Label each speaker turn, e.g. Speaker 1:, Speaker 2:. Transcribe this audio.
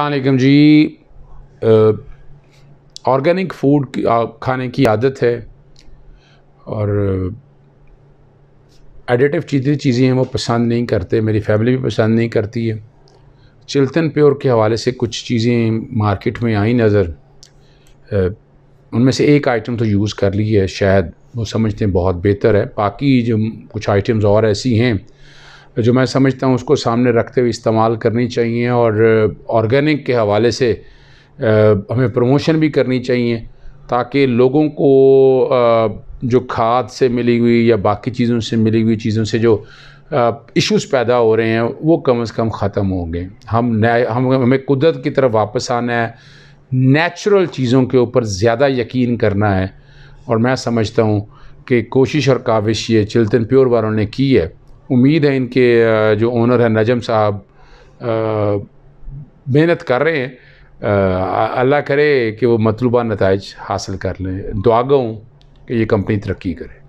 Speaker 1: अलैक्म जी organic food खाने की आदत है और एडिटिव चीज़ें चीज़ें हैं वो पसंद नहीं करते मेरी फैमिली भी पसंद नहीं करती है चिल्तन प्योर के हवाले से कुछ चीज़ें मार्केट में आई नज़र उनमें से एक आइटम तो यूज़ कर ली है शायद वो समझते हैं बहुत बेहतर है बाकी जो कुछ आइटम्स और ऐसी हैं जो मैं समझता हूँ उसको सामने रखते हुए इस्तेमाल करनी चाहिए और ऑर्गेनिक के हवाले से हमें प्रमोशन भी करनी चाहिए ताकि लोगों को जो खाद से मिली हुई या बाकी चीज़ों से मिली हुई चीज़ों से जो इश्यूज पैदा हो रहे हैं वो कम अज़ कम ख़त्म होंगे हम हम हमें कुदरत की तरफ वापस आना है नेचुरल चीज़ों के ऊपर ज़्यादा यकीन करना है और मैं समझता हूँ कि कोशिश और काविश ये चिल्तन प्योर वालों ने की है उम्मीद है इनके जो ओनर है नजम साहब मेहनत कर रहे हैं अल्लाह करे कि वो मतलूबा नतज हासिल कर लें दुआ गो कि ये कंपनी तरक्की करे